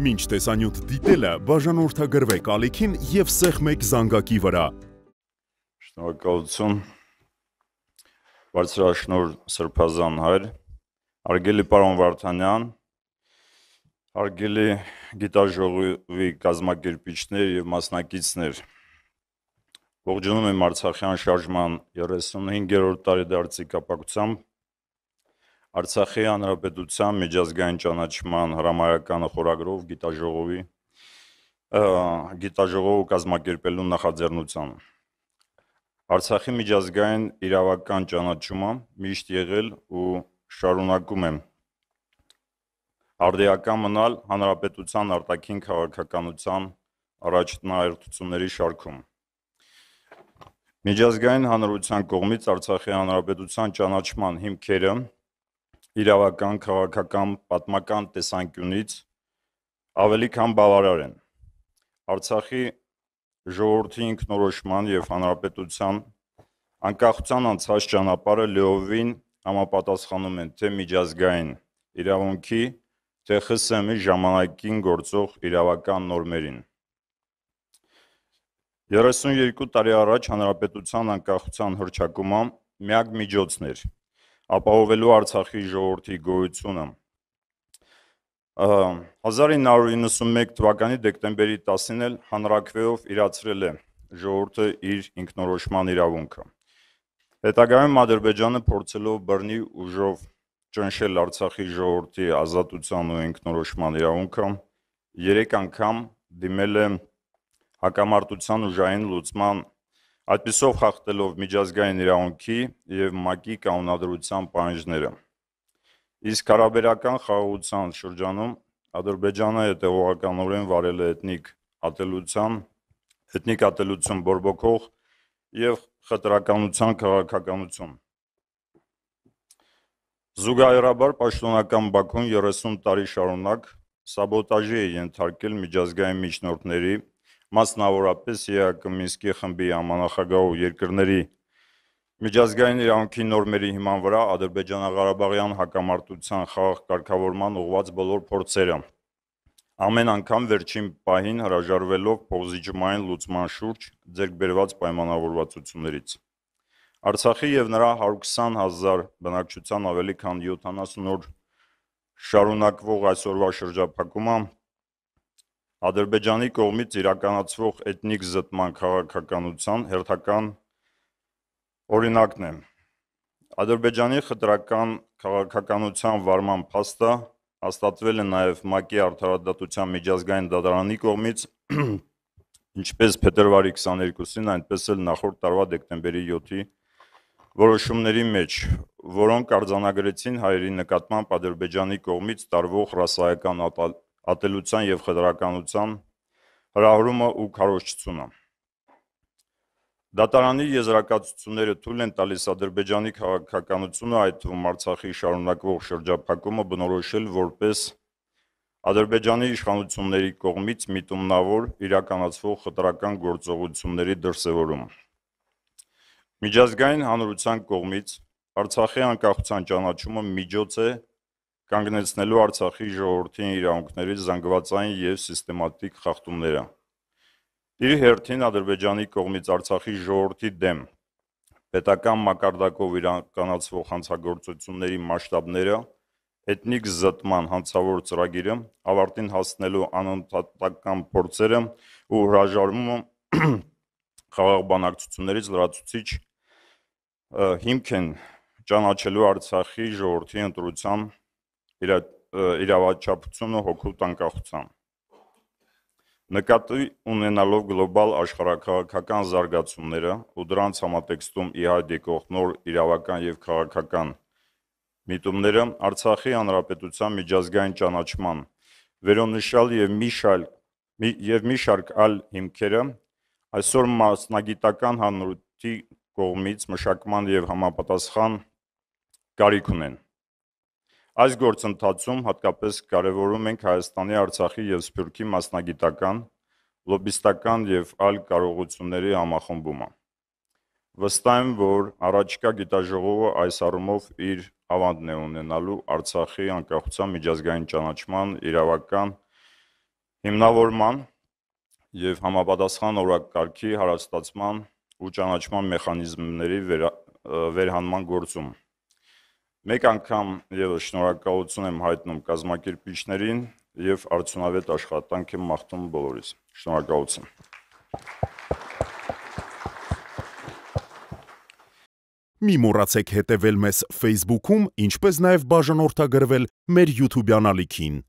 Մինչ տեսանյութ դիտելը բաժանորդագրվեք ալիքին և սեղմեք զանգակի վրա։ Շնորհակալություն։ Բարձրաշնոր Սրբազան հայր, Արգելի պարոն Վարդանյան, արգելի գիտաժողովի կազմակերպիչներ եւ մասնակիցներ։ Ողջունում եմ Արցախյան շարժման 35-րդ տարեդարձի կապակցությամբ Արցախի հանրապետության միջազգային ճանաչման հրամայականը խորագրով գիտաժողովի գիտաժողովը կազմակերպելու նախաձեռնության։ Արցախի միջազգային իրավական ճանաչումը միշտ եղել ու շարունակում է արդեական մնալ հանրապետության արտաքին քաղաքականության առաջնահերթությունների շարքում։ Միջազգային հանրության կողմից Արցախի հանրապետության ճանաչման հիմքերը իրավական, քաղաքական, պատմական տեսանկյունից ավելի քան բավարար են։ Արցախի ժողովրդի ինքնորոշման եւ հանրապետության անկախության անցած ճանապարհը լեովին համապատասխանում են թե միջազգային իրավունքի, թե ԽՍՀՄ-ի ժամանակին գործող իրավական նորմերին։ 32 տարի առաջ հանրապետության անկախության հռչակումը միակ միջոցն էր, ապահովելու Արցախի ժողովրդի գոյությունը։ 1991 թվականի դեկտեմբերի 10-ին էլ հանրակրվեով իրացրել է ժողովուրդը իր ինքնորոշման իրավունքը։ Հետագայում Ադրբեջանը փորձելով բռնի ուժով ճնշել Արցախի ժողովրդի ազատության ու ինքնորոշման իրավունքը, 3 անգամ դիմել է հակամարտության ուժային լուծման այդպիսով խախտելով միջազգային իրավունքի եւ ՄԱԿ-ի կանոնադրության պահանջները։ Իսկ հարաբերական խաղաղության շրջանում Ադրբեջանը հետևողականորեն վարել է էթնիկ ատելության, էթնիկ ատելություն բորբոքող եւ խտրականության քաղաքականություն։ Զուգահեռաբար պաշտոնական Բաքուն 30 տարի շարունակ սաբոտաժի է ենթարկել միջազգային միջնորդների մասնավորապես ԵԱԿ Մինսկի խմբի ամանախագահ երկրների միջազգային իրավունքի նորմերի հիման վրա Ադրբեջանա-Ղարաբաղյան հակամարտության խաղաղ կարգավորման ուղղված բոլոր փորձերը ամեն անգամ վերջին պահին հրաժարվելով փոխզիջումային լուծման շուրջ ձեռք բերված պայմանավորվածություններից Արցախի եւ նրա 120.000 բնակչության ավելի քան 70 օր շարունակվող այսօրվա շրջափակումը Ադրբեջանի կողմից իրականացվող էթնիկ զտման քաղաքականության հերթական օրինակն է։ Ադրբեջանի խտրական քաղաքականության վարման փաստը հաստատվել է նաև ՄԱԿ-ի արդարադատության միջազգային դատարանի կողմից, ինչպես փետրվարի 22-ին, այնպես էլ նախորդ տարվա դեկտեմբերի 7-ի որոշումների մեջ, որոնք արձանագրեցին հայերի նկատմամբ Ադրբեջանի կողմից տարվող ռասայական ապա, ատելության եւ խտրականության հրահրումը ու քարոշչությունը։ Դատարանի եզրակացությունները թույլ են տալիս Ադրբեջանի քաղաքականությունը, այդ թվում Արցախի շարունակվող շրջափակումը բնորոշել որպես Ադրբեջանի իշխանությունների կողմից միտումնավոր իրականացվող խտրական գործողությունների դրսևորում։ Միջազգային հանրության կողմից Արցախի անկախության ճանաչումը միջոց է կանգնեցնելու Արցախի ժողովրդի իրավունքների զանգվածային եւ սիստեմատիկ խախտումները։ Իր հերթին Ադրբեջանի կողմից Արցախի ժողովրդի դեմ պետական մակարդակով իրականացվող հանցագործությունների մասշտաբները, էթնիկ զտման հանցավոր ծրագիրը, ավարտին հասնելու անընդհատական փորձերը ու հրաժարումը խաղաղ բանակցություններից լրացուցիչ հիմք են ճանաչելու Արցախի ժողովրդի ընտրության իր իրավաչափությունը հոգուտ անկախությամբ նկատի ունենալով գլոբալ աշխարհակաղակական զարգացումները ու դրանց համատեքստում իհայտ եկող նոր իրավական եւ քաղաքական միտումները Արցախի հանրապետության միջազգային ճանաչման վերոնշյալ եւ մի շարք եւ մի շարք այլ հիմքերը այսօր մասնագիտական հանրույթի կողմից մշակման եւ համապատասխան կարիք ունեն Այս գործընթացում հատկապես կարևորում ենք Հայաստանի, Արցախի եւ Սփյուռքի մասնագիտական, լոբիստական եւ այլ կարողությունների համախմբումը։ Վստահ եմ, որ առաջիկա գիտաժողովը այս առումով իր ավանդն է ունենալու Արցախի անկախության միջազգային ճանաչման իրավական հիմնավորման եւ համապատասխան օրակարգի հարստացման ու ճանաչման մեխանիզմների վեր, վերհանման գործում։ վեր Մեկ անգամ եւս շնորհակալություն եմ հայտնում կազմակերպիչներին եւ արդյունավետ աշխատանք եմ մաղթում բոլորիս։ Շնորհակալություն։ Մի մոռացեք հետևել մեզ Facebook-ում, ինչպես նաև բաժանորդագրվել մեր YouTube-յան ալիքին։